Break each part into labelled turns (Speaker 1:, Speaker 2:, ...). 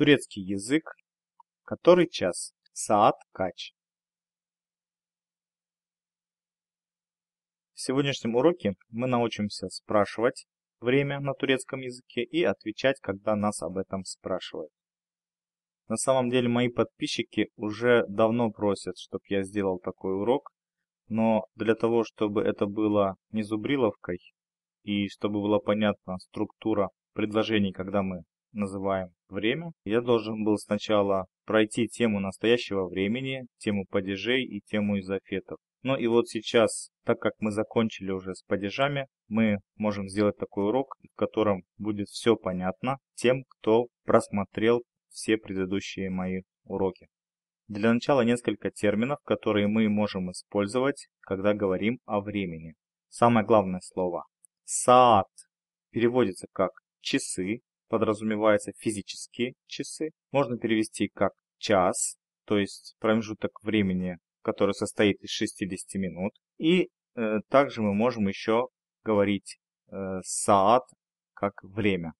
Speaker 1: Турецкий язык. Который час? Саат Кач. В сегодняшнем уроке мы научимся спрашивать время на турецком языке и отвечать, когда нас об этом спрашивают. На самом деле мои подписчики уже давно просят, чтобы я сделал такой урок, но для того, чтобы это было не зубриловкой и чтобы была понятна структура предложений, когда мы называем время, я должен был сначала пройти тему настоящего времени, тему падежей и тему изофетов. Ну и вот сейчас, так как мы закончили уже с падежами, мы можем сделать такой урок, в котором будет все понятно тем, кто просмотрел все предыдущие мои уроки. Для начала несколько терминов, которые мы можем использовать, когда говорим о времени. Самое главное слово – саат переводится как часы, подразумеваются физические часы, можно перевести как час, то есть промежуток времени, который состоит из 60 минут. И э, также мы можем еще говорить э, саат как время.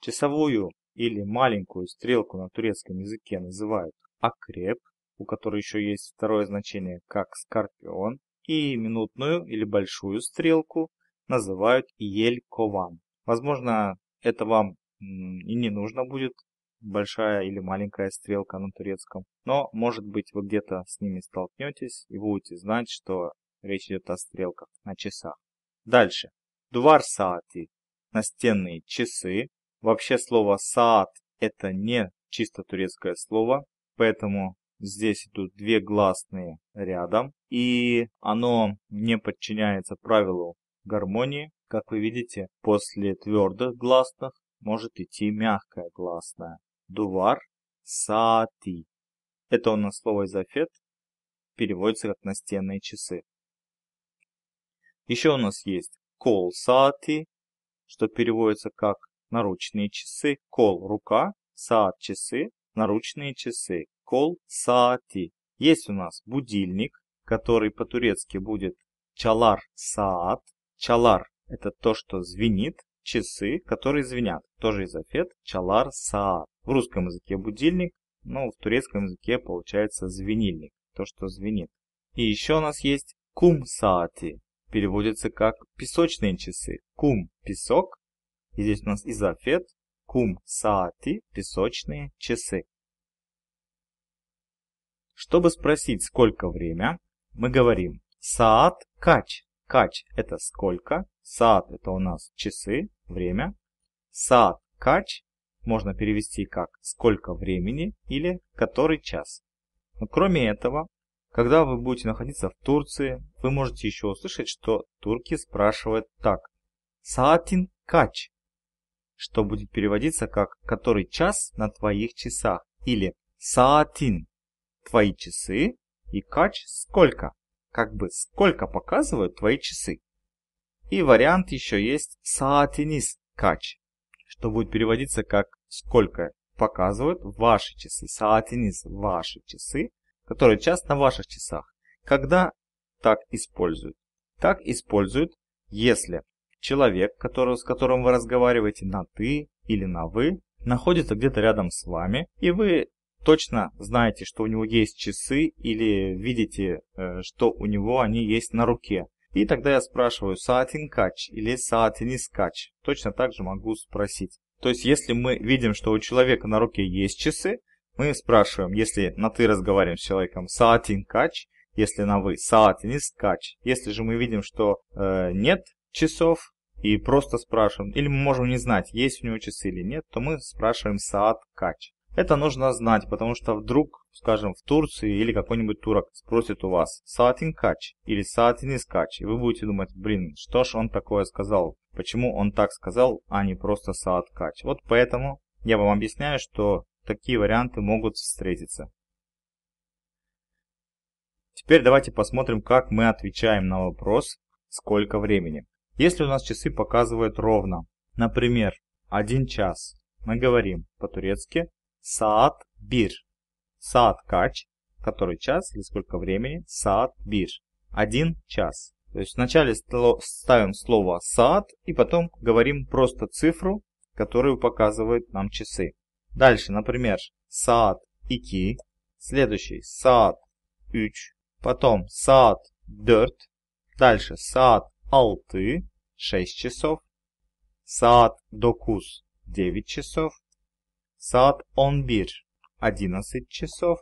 Speaker 1: Часовую или маленькую стрелку на турецком языке называют акреп, у которой еще есть второе значение как скорпион, и минутную или большую стрелку называют ель-кован. Возможно, это вам и не нужно будет большая или маленькая стрелка на турецком. Но, может быть, вы где-то с ними столкнетесь и будете знать, что речь идет о стрелках на часах. Дальше. Двар саати – настенные часы. Вообще слово «саат» – это не чисто турецкое слово, поэтому здесь идут две гласные рядом, и оно не подчиняется правилу гармонии. Как вы видите, после твердых гласных может идти мягкая гласная. Дувар саати. Это у нас слово изофет переводится как настенные часы. Еще у нас есть кол саати, что переводится как наручные часы. Кол – рука, саат – часы, наручные часы. Кол саати. Есть у нас будильник, который по-турецки будет чалар саат. Чалар – это то, что звенит, часы, которые звенят. Тоже изофет чалар саар. В русском языке будильник, но в турецком языке получается звенильник, то, что звенит. И еще у нас есть кум саати, переводится как песочные часы. Кум – песок, и здесь у нас изофет, кум саати – песочные часы. Чтобы спросить, сколько время, мы говорим саат кач. Кач – это сколько, Саат – это у нас часы, время. Саат – кач, можно перевести как «сколько времени» или «который час». Но кроме этого, когда вы будете находиться в Турции, вы можете еще услышать, что турки спрашивают так «Саатин кач», что будет переводиться как «который час на твоих часах» или «Саатин» – твои часы и «кач» – сколько, как бы сколько показывают твои часы. И вариант еще есть саатинис кач, что будет переводиться как сколько показывают ваши часы. Саатинис – ваши часы, которые час на ваших часах. Когда так используют? Так используют, если человек, который, с которым вы разговариваете на «ты» или на «вы», находится где-то рядом с вами, и вы точно знаете, что у него есть часы или видите, э, что у него они есть на руке. И тогда я спрашиваю саатин кач или саатинис кач. Точно так же могу спросить. То есть, если мы видим, что у человека на руке есть часы, мы спрашиваем, если на ты разговариваем с человеком саатин кач, если на вы саатинис кач. Если же мы видим, что э, нет часов, и просто спрашиваем, или мы можем не знать, есть у него часы или нет, то мы спрашиваем саат кач. Это нужно знать, потому что вдруг, скажем, в Турции или какой-нибудь турок спросит у вас «Саатин кач» или «Саатин искач», и вы будете думать «Блин, что ж он такое сказал? Почему он так сказал, а не просто «Саат кач»?» Вот поэтому я вам объясняю, что такие варианты могут встретиться. Теперь давайте посмотрим, как мы отвечаем на вопрос «Сколько времени?». Если у нас часы показывают ровно, например, 1 час, мы говорим по-турецки Saat 1. Saat kaç? Который час или сколько времени? Saat 1. Один час. То есть вначале ставим слово saat и потом говорим просто цифру, которую показывают нам часы. Дальше, например, saat 2. Следующий saat 3. Потом saat 4. Дальше saat 6. 6 часов. Saat 9. 9 часов. Саат он бир, 11 часов.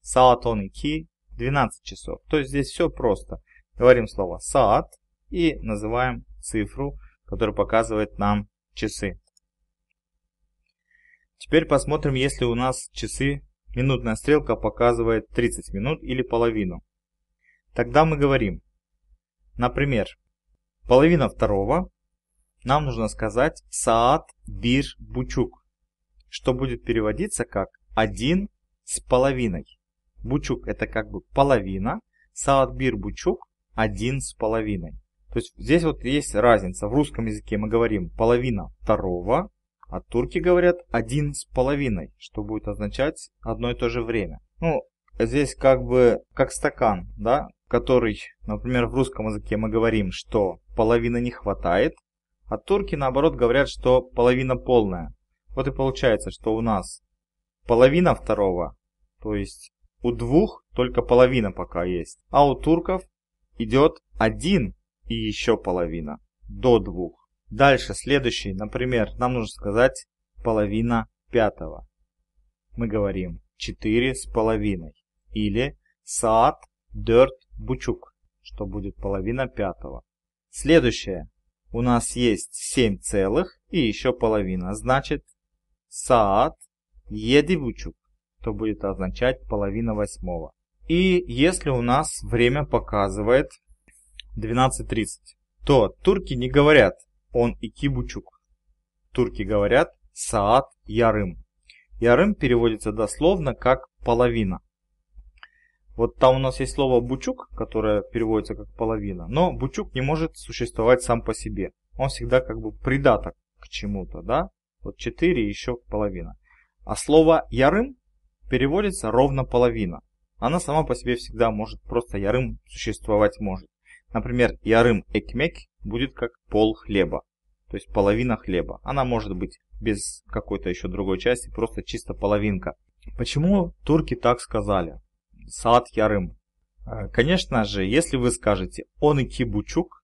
Speaker 1: Саат он 12 12 часов. То есть здесь все просто. Говорим слово саат и называем цифру, которая показывает нам часы. Теперь посмотрим, если у нас часы, минутная стрелка показывает 30 минут или половину. Тогда мы говорим, например, половина второго, нам нужно сказать саат бир бучук что будет переводиться как один с половиной. Бучук это как бы половина, салатбир бучук один с половиной. То есть здесь вот есть разница. В русском языке мы говорим половина второго, а турки говорят один с половиной, что будет означать одно и то же время. Ну, здесь как бы как стакан, да, который, например, в русском языке мы говорим, что половина не хватает, а турки наоборот говорят, что половина полная. Вот и получается, что у нас половина второго, то есть у двух только половина пока есть, а у турков идет один и еще половина, до двух. Дальше, следующий, например, нам нужно сказать половина пятого. Мы говорим четыре с половиной или саат дерт бучук, что будет половина пятого. Следующее, у нас есть 7 целых и еще половина, значит Саат еди бучук, то будет означать половина восьмого. И если у нас время показывает 12.30, то турки не говорят он и кибучук. Турки говорят саат ярым. Ярым переводится дословно как половина. Вот там у нас есть слово бучук, которое переводится как половина, но бучук не может существовать сам по себе. Он всегда как бы придаток к чему-то, да? Вот 4 еще половина. А слово «ярым» переводится ровно половина. Она сама по себе всегда может, просто «ярым» существовать может. Например, «ярым экмек» будет как пол хлеба, то есть половина хлеба. Она может быть без какой-то еще другой части, просто чисто половинка. Почему турки так сказали? Саад Ярым. Э, конечно же, если вы скажете «он и кибучук»,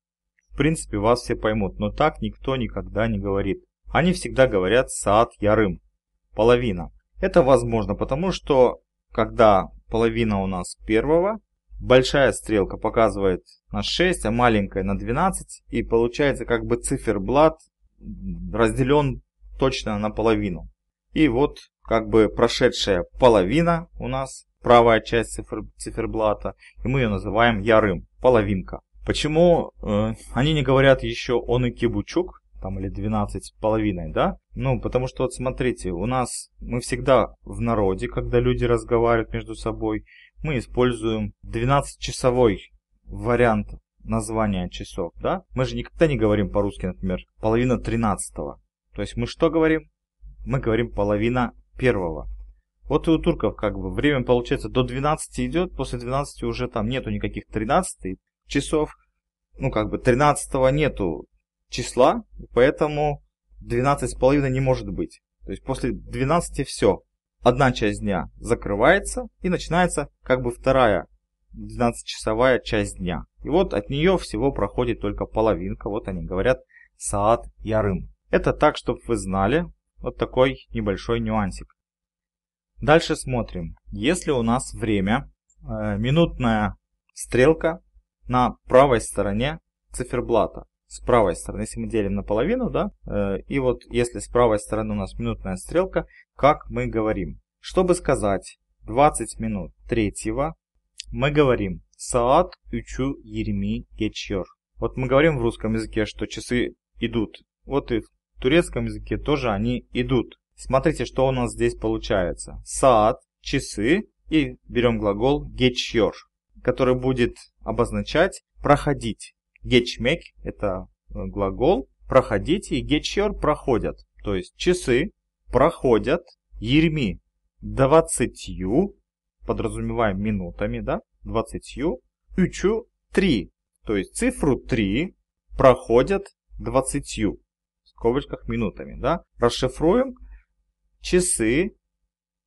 Speaker 1: в принципе, вас все поймут, но так никто никогда не говорит. Они всегда говорят «саат ярым» – половина. Это возможно потому, что когда половина у нас первого, большая стрелка показывает на 6, а маленькая на 12, и получается как бы циферблат разделен точно наполовину. И вот как бы прошедшая половина у нас, правая часть цифер, циферблата, и мы ее называем ярым, половинка. Почему э, они не говорят еще он и кибучук, там или 12 с половиной, да? Ну, потому что вот смотрите, у нас мы всегда в народе, когда люди разговаривают между собой, мы используем 12-часовой вариант названия часов, да? Мы же никогда не говорим по-русски, например, половина 13 -го. То есть мы что говорим? Мы говорим половина первого. Вот и у турков как бы время получается до 12 идет, после 12 уже там нету никаких 13 часов, ну как бы 13 нету числа, поэтому 12,5 не может быть. То есть после 12 все. Одна часть дня закрывается и начинается как бы вторая 12-часовая часть дня. И вот от нее всего проходит только половинка. Вот они говорят Саат Ярым. Это так, чтобы вы знали. Вот такой небольшой нюансик. Дальше смотрим. Если у нас время, э, минутная стрелка на правой стороне циферблата с правой стороны, если мы делим наполовину, да, э, и вот если с правой стороны у нас минутная стрелка, как мы говорим, чтобы сказать 20 минут третьего, мы говорим «Саат учу ерми гечер». Вот мы говорим в русском языке, что часы идут. Вот и в турецком языке тоже они идут. Смотрите, что у нас здесь получается. Саат – часы, и берем глагол гечер, который будет обозначать проходить. Гечмек – это э, глагол проходить и getcher проходят. То есть часы проходят ерми двадцатью, подразумеваем минутами, да, двадцатью, ючу три. То есть цифру три проходят двадцатью, в скобочках минутами, да. Расшифруем. Часы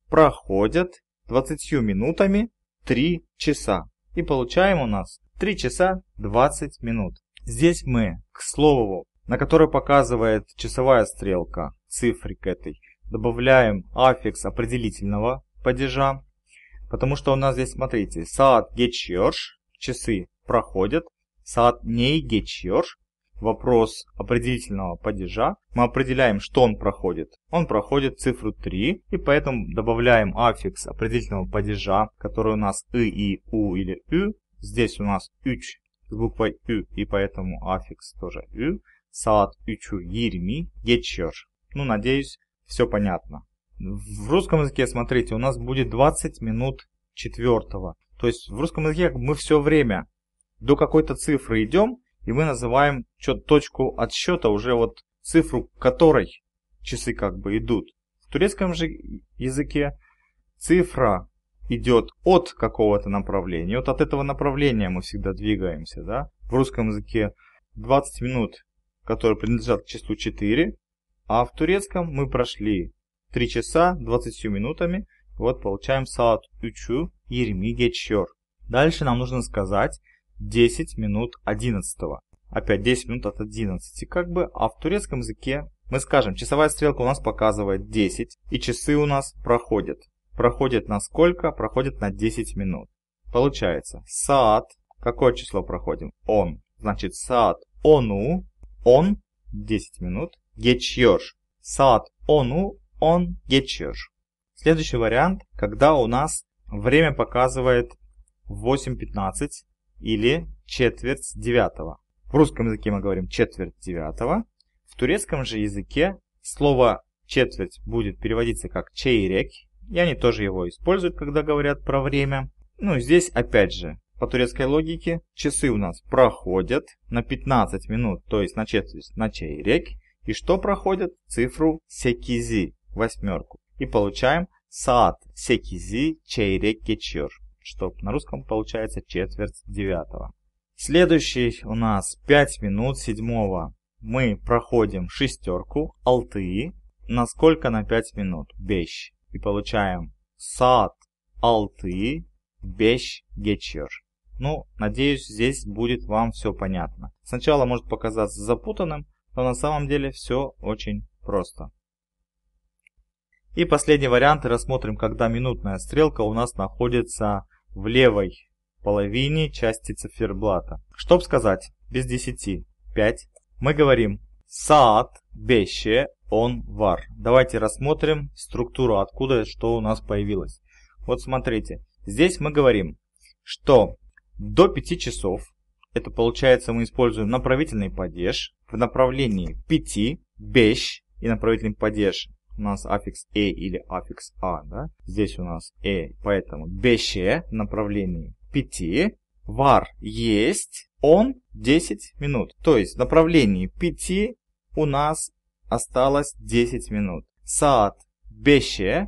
Speaker 1: проходят двадцатью минутами три часа. И получаем у нас 3 часа 20 минут. Здесь мы, к слову, на которое показывает часовая стрелка, цифры к этой, добавляем аффикс определительного падежа, потому что у нас здесь, смотрите, саат гечьерш, часы проходят, саат не гечьерш, вопрос определительного падежа, мы определяем, что он проходит. Он проходит цифру 3, и поэтому добавляем аффикс определительного падежа, который у нас и, и, у или ю, Здесь у нас «юч» с буквой «ю», и поэтому аффикс тоже «ю». Салат «ючу ерми гечер». Ну, надеюсь, все понятно. В русском языке, смотрите, у нас будет 20 минут четвертого. То есть в русском языке мы все время до какой-то цифры идем, и мы называем точку отсчета уже вот цифру которой часы как бы идут. В турецком же языке цифра идет от какого-то направления. вот от этого направления мы всегда двигаемся. Да? В русском языке 20 минут, которые принадлежат к числу 4, а в турецком мы прошли 3 часа 20 минутами. Вот получаем салат учу ирми гечер. Дальше нам нужно сказать 10 минут 11. Опять 10 минут от 11 как бы, а в турецком языке мы скажем, часовая стрелка у нас показывает 10, и часы у нас проходят проходит на сколько? Проходит на 10 минут. Получается, саат, какое число проходим? Он. Значит, саат ону, он, 10 минут, гечьёж. Саат ону, он, гечьёж. Следующий вариант, когда у нас время показывает 8.15 или четверть девятого. В русском языке мы говорим четверть девятого. В турецком же языке слово четверть будет переводиться как чейрек и они тоже его используют, когда говорят про время. Ну, здесь опять же, по турецкой логике, часы у нас проходят на 15 минут, то есть на четверть ночей реки. и что проходят? Цифру секизи, восьмерку. И получаем саат секизи чейрек кечер, что на русском получается четверть девятого. Следующий у нас 5 минут седьмого. Мы проходим шестерку, алтыи, насколько на 5 минут, бещ и получаем сад алты беш гечер. Ну, надеюсь, здесь будет вам все понятно. Сначала может показаться запутанным, но на самом деле все очень просто. И последний вариант рассмотрим, когда минутная стрелка у нас находится в левой половине части циферблата. Чтоб сказать, без 10, 5, мы говорим сад вещи он вар. Давайте рассмотрим структуру, откуда что у нас появилось. Вот смотрите, здесь мы говорим, что до 5 часов, это получается мы используем направительный падеж в направлении 5, бещ и направительный падеж у нас аффикс «э» или аффикс «а», да? Здесь у нас «э», поэтому «беше» направлении 5, «вар» есть, «он» 10 минут. То есть в направлении 5 у нас осталось 10 минут. Саат беше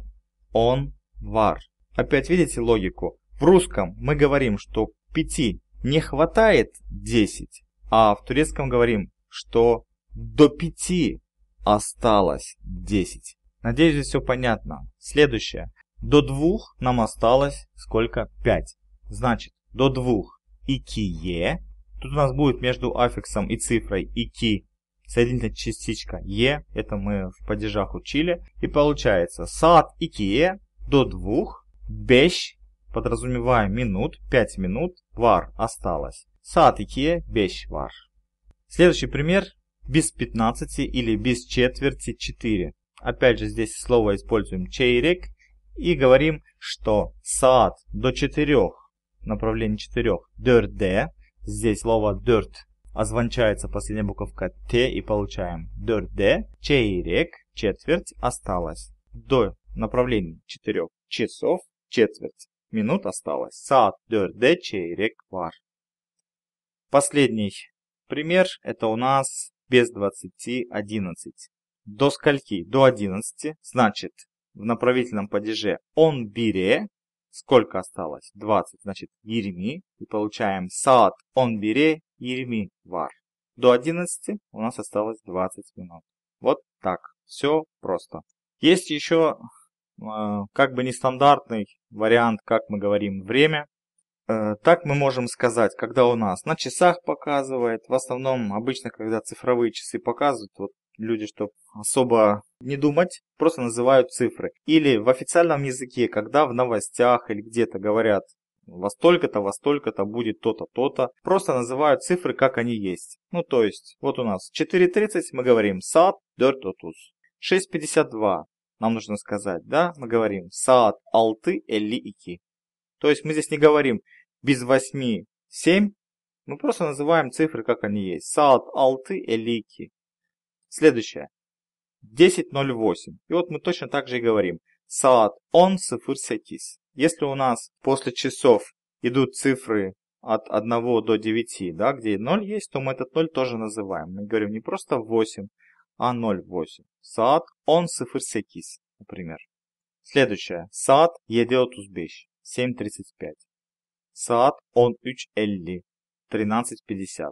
Speaker 1: он вар. Опять видите логику? В русском мы говорим, что 5 не хватает 10, а в турецком говорим, что до 5 осталось 10. Надеюсь, здесь все понятно. Следующее. До двух нам осталось сколько? 5. Значит, до двух икие. Тут у нас будет между аффиксом и цифрой ики Соединительная частичка Е, это мы в падежах учили. И получается сад Икея до двух бещ, подразумеваем минут, пять минут, вар осталось. Сад Икея, бещ вар. Следующий пример без 15 или без четверти 4. Опять же здесь слово используем чейрек и говорим, что сад до 4, направление 4, дёрде, здесь слово дёрт Озвончается последняя буковка Т и получаем дёрде, чейрек, четверть осталось. До направлении 4 часов четверть минут осталось. Саат дёрде, чейрек вар. Последний пример это у нас без 20 11. До скольки? До 11. Значит, в направительном падеже он бире Сколько осталось? 20. Значит, Ереми. И получаем Саат он бере вар. До 11 у нас осталось 20 минут. Вот так. Все просто. Есть еще э, а, как бы нестандартный вариант, как мы говорим, время. Э, так мы можем сказать, когда у нас на часах показывает, в основном обычно, когда цифровые часы показывают, вот люди, чтобы особо не думать, просто называют цифры. Или в официальном языке, когда в новостях или где-то говорят во столько-то, во столько-то будет то-то, то-то. Просто называют цифры, как они есть. Ну, то есть, вот у нас 4.30, мы говорим сад, дёрт отус. 6.52, нам нужно сказать, да, мы говорим сад, алты, элли, То есть, мы здесь не говорим без 8, 7, мы просто называем цифры, как они есть. Сад, алты, элики. Следующее. 10.08. И вот мы точно так же и говорим. Салат он сыфыр сятис. Если у нас после часов идут цифры от 1 до 9, да, где 0 есть, то мы этот 0 тоже называем. Мы говорим не просто 8, а 0,8. Саат он сыфыр сякис, например. Следующее. Саат едет узбещ. 7.35. Саат он уч элли. 13.50.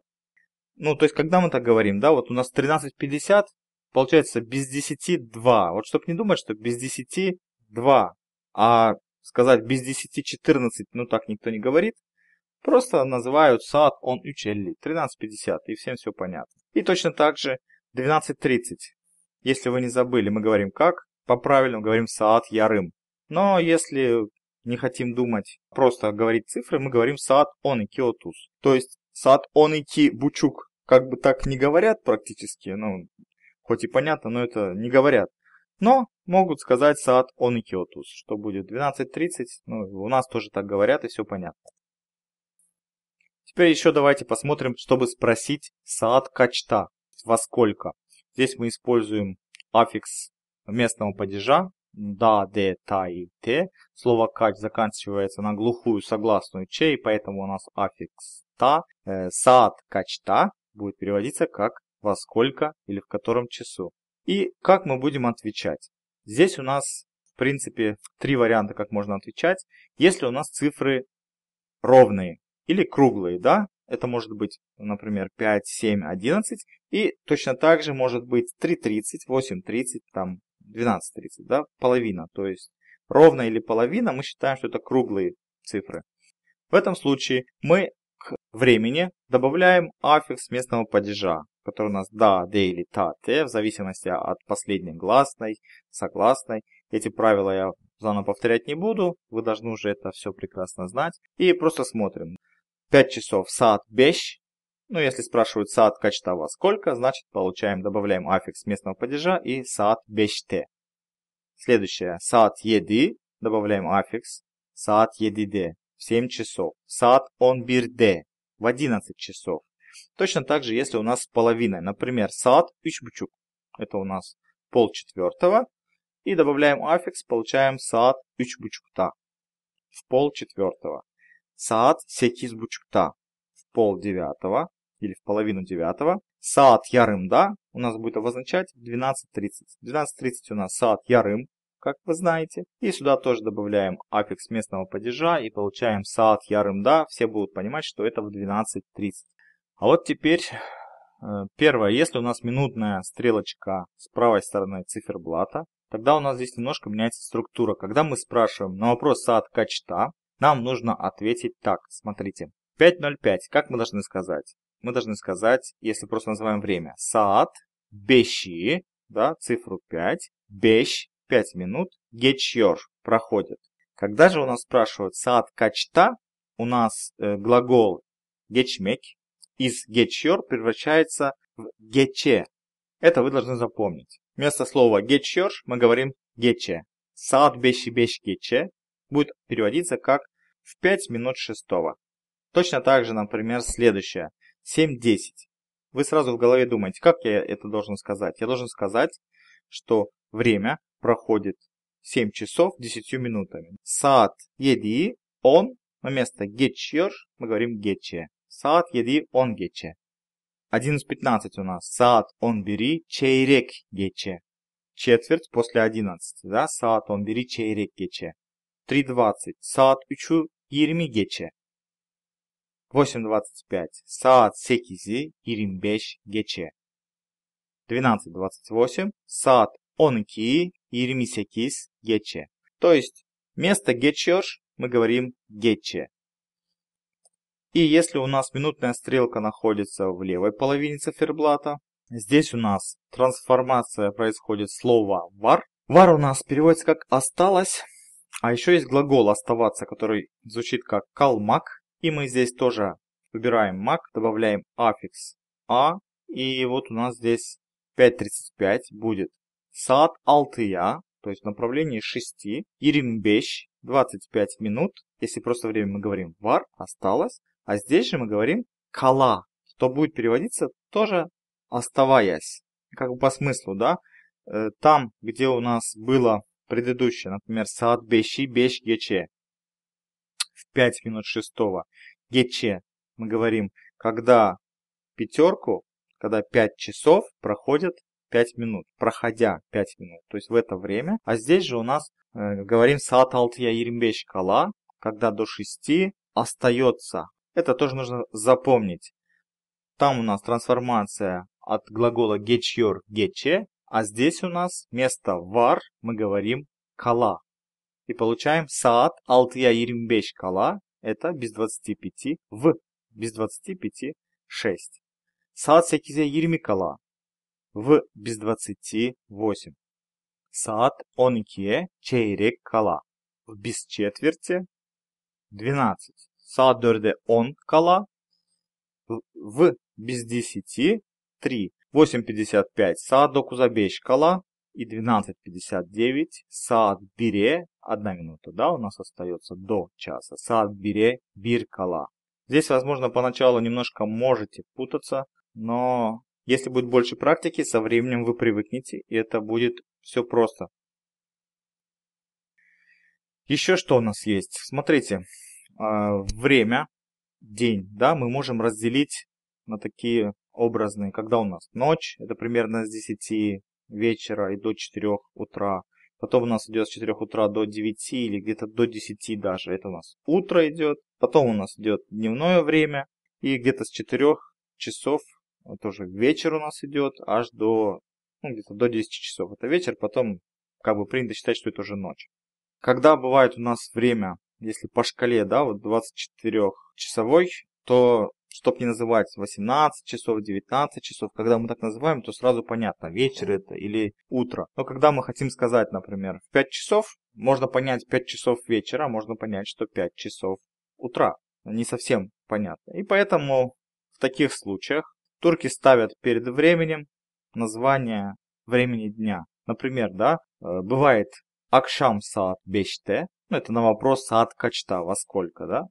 Speaker 1: Ну, то есть, когда мы так говорим, да, вот у нас 13.50, получается без 10 2. Вот чтобы не думать, что без 10 2, а сказать без 10 14, ну так никто не говорит, просто называют сад он учели 13.50, и всем все понятно. И точно так же 12.30. Если вы не забыли, мы говорим как? По-правильному говорим сад ярым. Но если не хотим думать, просто говорить цифры, мы говорим сад он и киотус. То есть Сад он идти бучук. Как бы так не говорят практически, ну, хоть и понятно, но это не говорят. Но могут сказать сад он икиотус, что будет 12.30, ну, у нас тоже так говорят и все понятно. Теперь еще давайте посмотрим, чтобы спросить сад качта, во сколько. Здесь мы используем аффикс местного падежа, да, де, та и те. Слово кач заканчивается на глухую согласную чей, поэтому у нас аффикс та, э, саат качта будет переводиться как во сколько или в котором часу. И как мы будем отвечать? Здесь у нас, в принципе, три варианта, как можно отвечать. Если у нас цифры ровные или круглые, да, это может быть, например, 5, 7, 11, и точно так же может быть 3, 30, 8, 30, там 12, 30, да, половина, то есть ровно или половина, мы считаем, что это круглые цифры. В этом случае мы времени добавляем аффикс местного падежа, который у нас да, де или та, те, в зависимости от последней гласной, согласной. Эти правила я заново повторять не буду, вы должны уже это все прекрасно знать. И просто смотрим. 5 часов сад бещ. Ну, если спрашивают сад качтава сколько, значит получаем, добавляем аффикс местного падежа и сад бещте. Следующее. Сад еды. Добавляем аффикс. Сад едиде. В 7 часов. Сад он бирде в 11 часов. Точно так же, если у нас с половиной. Например, салат пичбучук. Это у нас пол четвертого. И добавляем аффикс, получаем салат пичбучукта в пол четвертого. Саат секизбучукта в пол девятого или в половину девятого. Салат ярым да, у нас будет обозначать в 12.30. В 12.30 у нас салат ярым как вы знаете. И сюда тоже добавляем аффикс местного падежа и получаем саат ярымда. Все будут понимать, что это в 12.30. А вот теперь э, первое. Если у нас минутная стрелочка с правой стороны циферблата, тогда у нас здесь немножко меняется структура. Когда мы спрашиваем на вопрос саат качта, нам нужно ответить так. Смотрите. 5.05. Как мы должны сказать? Мы должны сказать, если просто называем время, саат беши, да, цифру 5, беш 5 минут гечьор проходит. Когда же у нас спрашивают саат качта, у нас э, глагол гечмек из гечьор превращается в гече. Это вы должны запомнить. Вместо слова гечьор мы говорим гече. Саат беши беш гече будет переводиться как в 5 минут шестого. Точно так же, например, следующее. 7.10. Вы сразу в голове думаете, как я это должен сказать? Я должен сказать, что время проходит 7 часов 10 минутами. Саат еди он, на место geçiyor мы говорим geçe. Саат еди он geçe. 11.15 у нас. Саат он бери чейрек geçe. Четверть после 11, да? Саат он бери чейрек geçe. 3.20. Саат 3'ü 20 geçe. 8.25. Саат 8'i 25 geçe. 12.28. Саат 12'yi Иеремисякис Гетче. То есть вместо Гетчерш мы говорим Гетче. И если у нас минутная стрелка находится в левой половине циферблата, здесь у нас трансформация происходит слова «вар». «Вар» у нас переводится как «осталось», а еще есть глагол «оставаться», который звучит как «калмак», и мы здесь тоже выбираем «мак», добавляем аффикс «а», и вот у нас здесь 5.35 будет saat Алтыя, то есть в направлении 6, 25, 25 минут, если просто время мы говорим вар осталось, а здесь же мы говорим кала, что будет переводиться тоже оставаясь, как бы по смыслу, да, э, там, где у нас было предыдущее, например, саат бещи бещ гече, в 5 минут 6 гече мы говорим, когда пятерку, когда 5 часов проходят 5 минут, проходя 5 минут, то есть в это время. А здесь же у нас э, говорим салат алтия ерембеш кала, когда до 6 остается. Это тоже нужно запомнить. Там у нас трансформация от глагола гечьор гече, а здесь у нас вместо вар мы говорим кала. И получаем саат алтия ерембеш кала, это без 25 в, без 25 6. Саат секизе 20 кала, в без двадцати восемь. Саат онке чейрек кала в без четверти двенадцать. Саат дөрде он кала в без десяти три. восемь пятьдесят пять саат докузабеш кала и двенадцать пятьдесят девять саат бире, одна минута, да, у нас остается до часа, саат бире бир кала. Здесь, возможно, поначалу немножко можете путаться, но если будет больше практики, со временем вы привыкнете, и это будет все просто. Еще что у нас есть? Смотрите, а, время, день, да, мы можем разделить на такие образные, когда у нас ночь, это примерно с 10 вечера и до 4 утра. Потом у нас идет с 4 утра до 9 или где-то до 10 даже. Это у нас утро идет. Потом у нас идет дневное время. И где-то с 4 часов тоже вечер у нас идет, аж до, ну, где-то до 10 часов. Это вечер, потом как бы принято считать, что это уже ночь. Когда бывает у нас время, если по шкале, да, вот 24-часовой, то, чтобы не называть 18 часов, 19 часов, когда мы так называем, то сразу понятно, вечер это или утро. Но когда мы хотим сказать, например, 5 часов, можно понять 5 часов вечера, можно понять, что 5 часов утра. Не совсем понятно. И поэтому в таких случаях Турки ставят перед временем название времени дня. Например, да, э, бывает Акшам Саат Беште, ну это на вопрос Саат Качта, во сколько, да?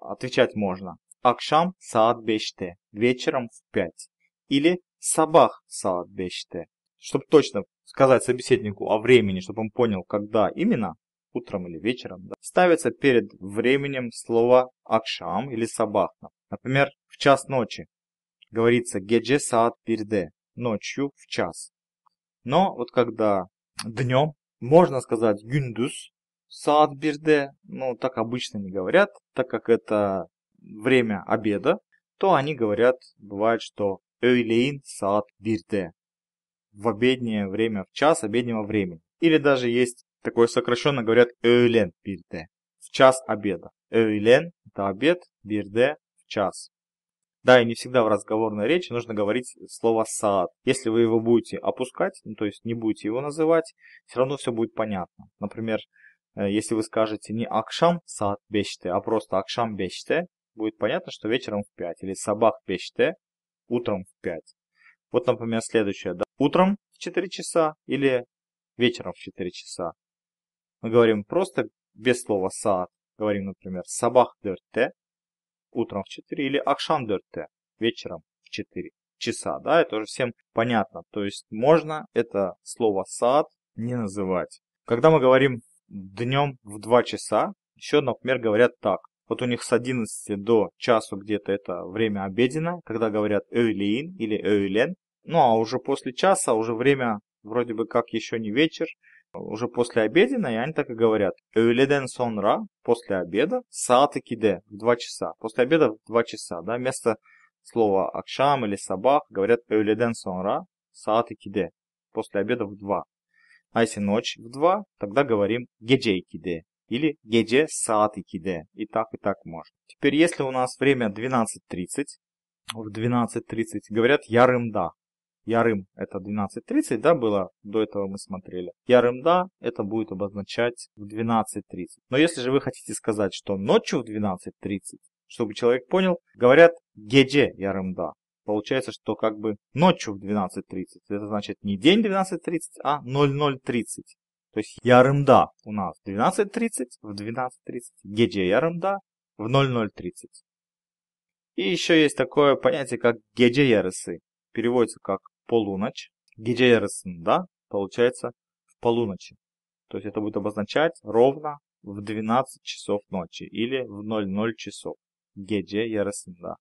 Speaker 1: Отвечать можно. Акшам Саат Беште, вечером в 5. Или Сабах Саат Беште. Чтобы точно сказать собеседнику о времени, чтобы он понял, когда именно, утром или вечером, да, ставится перед временем слово Акшам или Сабах. Например, в час ночи говорится гедже саат пирде, ночью в час. Но вот когда днем, можно сказать гюндус саат бирде, ну так обычно не говорят, так как это время обеда, то они говорят, бывает, что Эйлейн Саад Бирде. В обеднее время, в час обеднего времени. Или даже есть такое сокращенно говорят Эйлен Бирде. В час обеда. Эйлен – это обед, Бирде – в час. Да, и не всегда в разговорной речи нужно говорить слово «саад». Если вы его будете опускать, ну, то есть не будете его называть, все равно все будет понятно. Например, э, если вы скажете не «акшам саад беште», а просто «акшам беште», будет понятно, что вечером в 5. Или «сабах беште», утром в 5. Вот, например, следующее. Да, утром в 4 часа или вечером в 4 часа. Мы говорим просто без слова «саад». Говорим, например, «сабах дерте», утром в 4 или акшам 4, вечером в 4 часа, да, это уже всем понятно. То есть можно это слово сад не называть. Когда мы говорим днем в 2 часа, еще, например, говорят так. Вот у них с 11 до часу где-то это время обеденное, когда говорят «эйлин» или «эйлен». Ну а уже после часа, уже время вроде бы как еще не вечер, уже после обеденной, они так и говорят. Эйледен сонра, после обеда, саат киде, в два часа. После обеда в два часа, да, вместо слова акшам или сабах говорят эйледен сонра, саат киде, после обеда в два. А если ночь в два, тогда говорим геджей киде или геджи саат киде. И так, и так можно. Теперь, если у нас время 12.30, в 12.30 говорят ярымда. Ярым это 12.30, да, было, до этого мы смотрели. Ярым да, это будет обозначать в 12.30. Но если же вы хотите сказать, что ночью в 12.30, чтобы человек понял, говорят Геде ярым да. Получается, что как бы ночью в 12.30. Это значит не день 12.30, а 00.30. То есть да у нас 12.30, в 12.30 геже да в 00.30. И еще есть такое понятие, как Геде геджеярысы. Переводится как полуночь, гece yarısında получается в полуночи. То есть это будет обозначать ровно в 12 часов ночи или в 00 часов. Геде ярысында.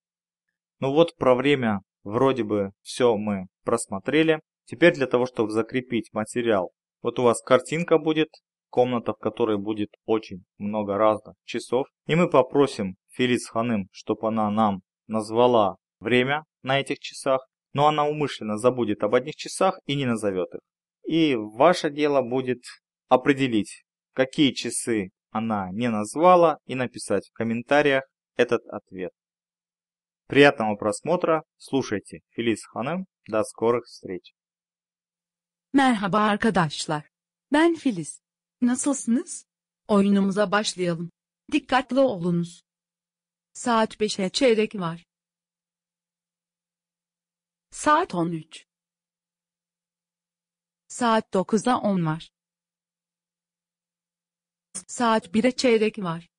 Speaker 1: Ну вот про время вроде бы все мы просмотрели. Теперь для того, чтобы закрепить материал, вот у вас картинка будет, комната, в которой будет очень много разных часов. И мы попросим Филис Ханым, чтобы она нам назвала время на этих часах но она умышленно забудет об одних часах и не назовет их. И ваше дело будет определить, какие часы она не назвала и написать в комментариях этот ответ. Приятного просмотра, слушайте Филиз Ханым, до скорых встреч. Merhaba arkadaşlar. Ben Filiz. Nasılsınız? Oyunumuza başlayalım. Dikkatli olunuz. Saat 5'e çeyrek var. Saat 13. Saat 9'da 10 var. Saat 1'e çeyrek var.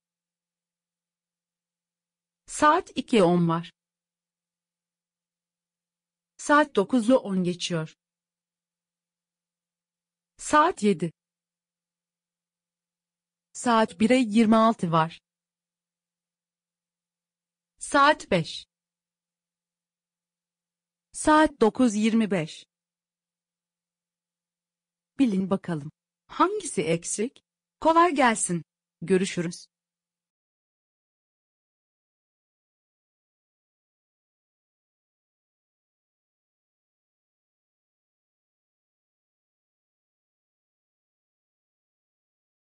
Speaker 1: Saat 2'ye 10 var. Saat 9'u 10 geçiyor. Saat 7. Saat 1'e 26 var. Saat 5. Saat 9.25. Bilin bakalım. Hangisi eksik? Kolay gelsin. Görüşürüz.